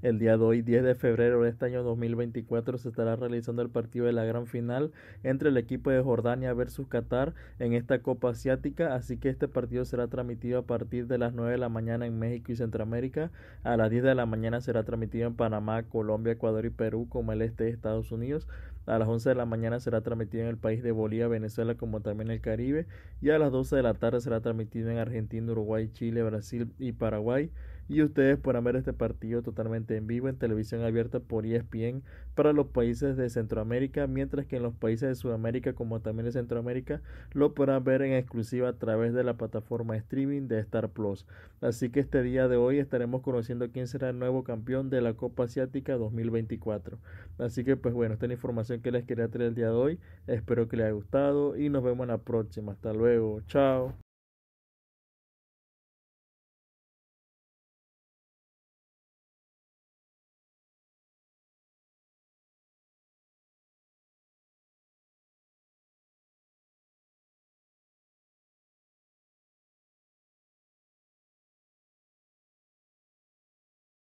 El día de hoy, 10 de febrero de este año 2024, se estará realizando el partido de la gran final entre el equipo de Jordania versus Qatar en esta Copa Asiática, así que este partido será transmitido a partir de las 9 de la mañana en México y Centroamérica, a las 10 de la mañana será transmitido en Panamá, Colombia, Ecuador y Perú, como el este de Estados Unidos. A las 11 de la mañana será transmitido en el país de Bolivia, Venezuela, como también el Caribe. Y a las 12 de la tarde será transmitido en Argentina, Uruguay, Chile, Brasil y Paraguay. Y ustedes podrán ver este partido totalmente en vivo en televisión abierta por ESPN para los países de Centroamérica, mientras que en los países de Sudamérica como también de Centroamérica lo podrán ver en exclusiva a través de la plataforma streaming de Star Plus. Así que este día de hoy estaremos conociendo quién será el nuevo campeón de la Copa Asiática 2024. Así que pues bueno, esta es la información que les quería traer el día de hoy. Espero que les haya gustado y nos vemos en la próxima. Hasta luego. Chao.